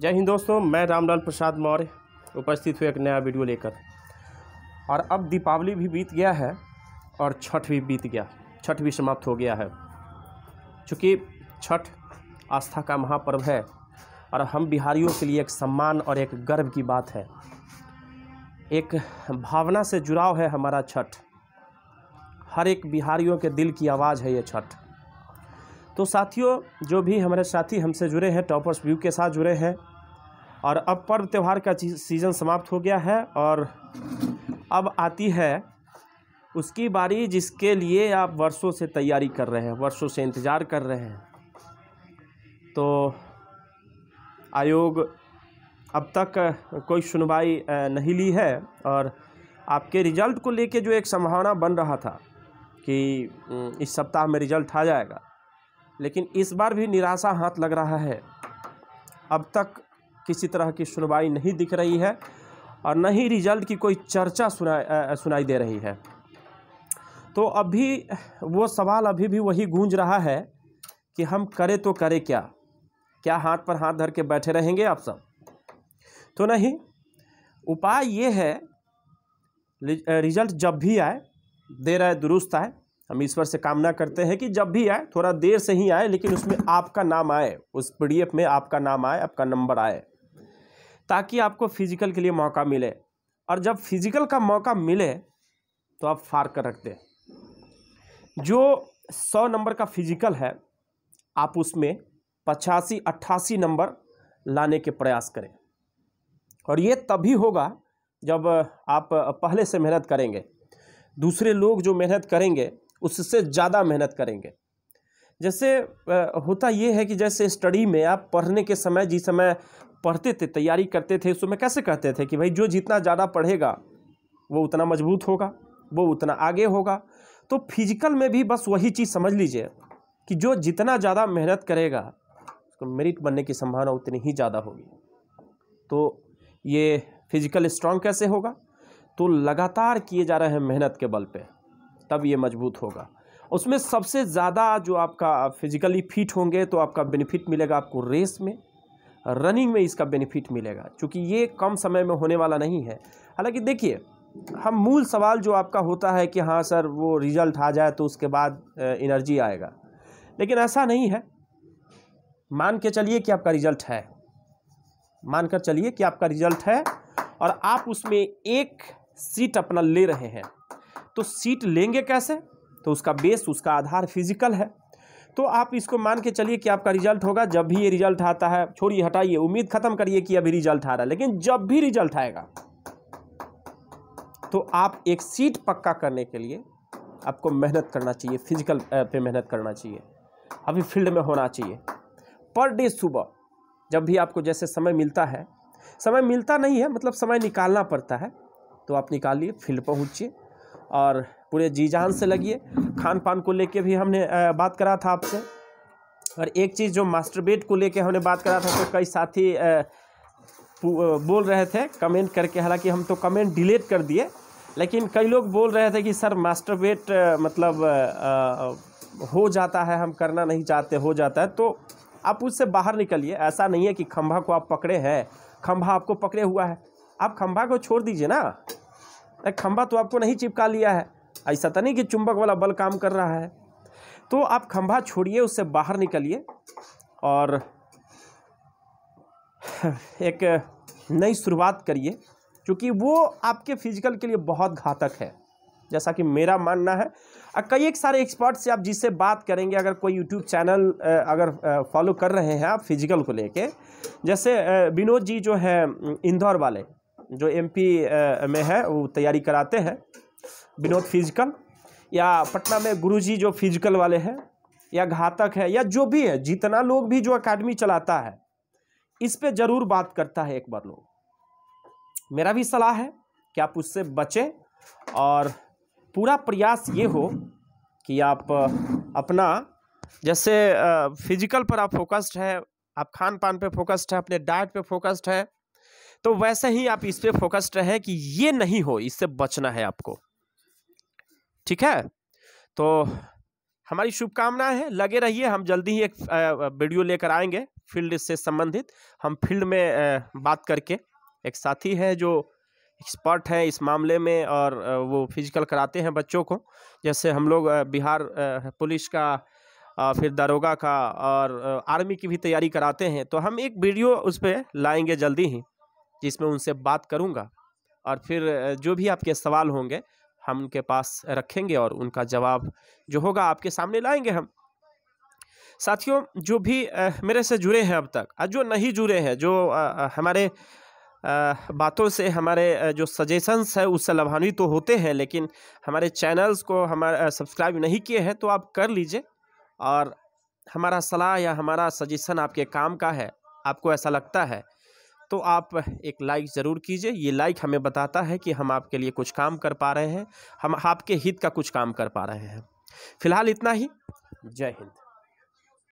जय हिंद दोस्तों मैं रामलाल प्रसाद मौर्य उपस्थित हुए एक नया वीडियो लेकर और अब दीपावली भी बीत गया है और छठ भी बीत गया छठ भी समाप्त हो गया है चूँकि छठ आस्था का महापर्व है और हम बिहारियों के लिए एक सम्मान और एक गर्व की बात है एक भावना से जुड़ाव है हमारा छठ हर एक बिहारियों के दिल की आवाज़ है ये छठ तो साथियों जो भी हमारे साथी हमसे जुड़े हैं टॉपर्स व्यू के साथ जुड़े हैं और अब पर्व त्यौहार का सीज़न समाप्त हो गया है और अब आती है उसकी बारी जिसके लिए आप वर्षों से तैयारी कर रहे हैं वर्षों से इंतज़ार कर रहे हैं तो आयोग अब तक कोई सुनवाई नहीं ली है और आपके रिज़ल्ट को लेके जो एक संभावना बन रहा था कि इस सप्ताह में रिज़ल्ट आ जाएगा लेकिन इस बार भी निराशा हाथ लग रहा है अब तक किसी तरह की सुनवाई नहीं दिख रही है और न ही रिजल्ट की कोई चर्चा सुना सुनाई दे रही है तो अभी वो सवाल अभी भी वही गूंज रहा है कि हम करें तो करें क्या क्या हाथ पर हाथ धर के बैठे रहेंगे आप सब तो नहीं उपाय ये है रिजल्ट जब भी आए रहा है दुरुस्त आए हम ईश्वर से कामना करते हैं कि जब भी आए थोड़ा देर से ही आए लेकिन उसमें आपका नाम आए उस पी में आपका नाम आए आपका नंबर आए ताकि आपको फिजिकल के लिए मौका मिले और जब फिजिकल का मौका मिले तो आप फार कर रख दें जो सौ नंबर का फिजिकल है आप उसमें पचासी अट्ठासी नंबर लाने के प्रयास करें और ये तभी होगा जब आप पहले से मेहनत करेंगे दूसरे लोग जो मेहनत करेंगे उससे ज़्यादा मेहनत करेंगे जैसे होता ये है कि जैसे स्टडी में आप पढ़ने के समय जिस समय पढ़ते थे तैयारी करते थे उस समय कैसे कहते थे कि भाई जो जितना ज़्यादा पढ़ेगा वो उतना मजबूत होगा वो उतना आगे होगा तो फिजिकल में भी बस वही चीज़ समझ लीजिए कि जो जितना ज़्यादा मेहनत करेगा उसको मेरिट बनने की संभावना उतनी ही ज़्यादा होगी तो ये फिजिकल स्ट्रांग कैसे होगा तो लगातार किए जा रहे हैं मेहनत के बल पे तब ये मजबूत होगा उसमें सबसे ज़्यादा जो आपका फिजिकली फिट होंगे तो आपका बेनिफिट मिलेगा आपको रेस में रनिंग में इसका बेनिफिट मिलेगा क्योंकि ये कम समय में होने वाला नहीं है हालांकि देखिए हम मूल सवाल जो आपका होता है कि हाँ सर वो रिज़ल्ट आ जाए तो उसके बाद एनर्जी आएगा लेकिन ऐसा नहीं है मान के चलिए कि आपका रिज़ल्ट है मान कर चलिए कि आपका रिज़ल्ट है और आप उसमें एक सीट अपना ले रहे हैं तो सीट लेंगे कैसे तो उसका बेस उसका आधार फिजिकल है तो आप इसको मान के चलिए कि आपका रिजल्ट होगा जब भी ये रिजल्ट आता है छोड़िए हटाइए उम्मीद खत्म करिए कि अभी रिजल्ट आ रहा है लेकिन जब भी रिजल्ट आएगा तो आप एक सीट पक्का करने के लिए आपको मेहनत करना चाहिए फिजिकल पे मेहनत करना चाहिए अभी फील्ड में होना चाहिए पर डे सुबह जब भी आपको जैसे समय मिलता है समय मिलता नहीं है मतलब समय निकालना पड़ता है तो आप निकालिए फील्ड पहुँचिए और पूरे जी जान से लगिए खान पान को लेके भी हमने बात करा था आपसे और एक चीज़ जो मास्टरबेट को लेके हमने बात करा था तो कई साथी बोल रहे थे कमेंट करके हालांकि हम तो कमेंट डिलीट कर दिए लेकिन कई लोग बोल रहे थे कि सर मास्टरबेट मतलब हो जाता है हम करना नहीं चाहते हो जाता है तो आप उससे बाहर निकलिए ऐसा नहीं है कि खंभा को आप पकड़े हैं खंभा आपको पकड़े हुआ है आप खंभा को छोड़ दीजिए ना अरे खंभा तो आपको नहीं चिपका लिया है ऐसा तो नहीं कि चुंबक वाला बल काम कर रहा है तो आप खंभा छोड़िए उससे बाहर निकलिए और एक नई शुरुआत करिए क्योंकि वो आपके फिजिकल के लिए बहुत घातक है जैसा कि मेरा मानना है और कई एक सारे एक्सपर्ट से आप जिससे बात करेंगे अगर कोई यूट्यूब चैनल अगर फॉलो कर रहे हैं आप फिजिकल को लेके जैसे विनोद जी जो है इंदौर वाले जो एमपी में है वो तैयारी कराते हैं विनोद फिजिकल या पटना में गुरुजी जो फिजिकल वाले हैं या घातक है या जो भी है जितना लोग भी जो अकेडमी चलाता है इस पे ज़रूर बात करता है एक बार लोग मेरा भी सलाह है कि आप उससे बचें और पूरा प्रयास ये हो कि आप अपना जैसे फिजिकल पर आप फोकस्ड है आप खान पान पर फोकस्ड है अपने डाइट पे फोकस्ड है तो वैसे ही आप इस पर फोकस्ड रहें कि ये नहीं हो इससे बचना है आपको ठीक है तो हमारी शुभकामनाएं हैं लगे रहिए हम जल्दी ही एक वीडियो लेकर आएंगे फील्ड से संबंधित हम फील्ड में बात करके एक साथी हैं जो एक्सपर्ट हैं इस मामले में और वो फिजिकल कराते हैं बच्चों को जैसे हम लोग बिहार पुलिस का फिर दारोगा का और आर्मी की भी तैयारी कराते हैं तो हम एक वीडियो उस पर लाएंगे जल्दी ही जिसमें उनसे बात करूँगा और फिर जो भी आपके सवाल होंगे हम उनके पास रखेंगे और उनका जवाब जो होगा आपके सामने लाएंगे हम साथियों जो भी मेरे से जुड़े हैं अब तक और जो नहीं जुड़े हैं जो हमारे बातों से हमारे जो सजेशंस है उससे लाभान्वित तो होते हैं लेकिन हमारे चैनल्स को हमारे सब्सक्राइब नहीं किए हैं तो आप कर लीजिए और हमारा सलाह या हमारा सजेशन आपके काम का है आपको ऐसा लगता है तो आप एक लाइक ज़रूर कीजिए ये लाइक हमें बताता है कि हम आपके लिए कुछ काम कर पा रहे हैं हम आपके हित का कुछ काम कर पा रहे हैं फिलहाल इतना ही जय हिंद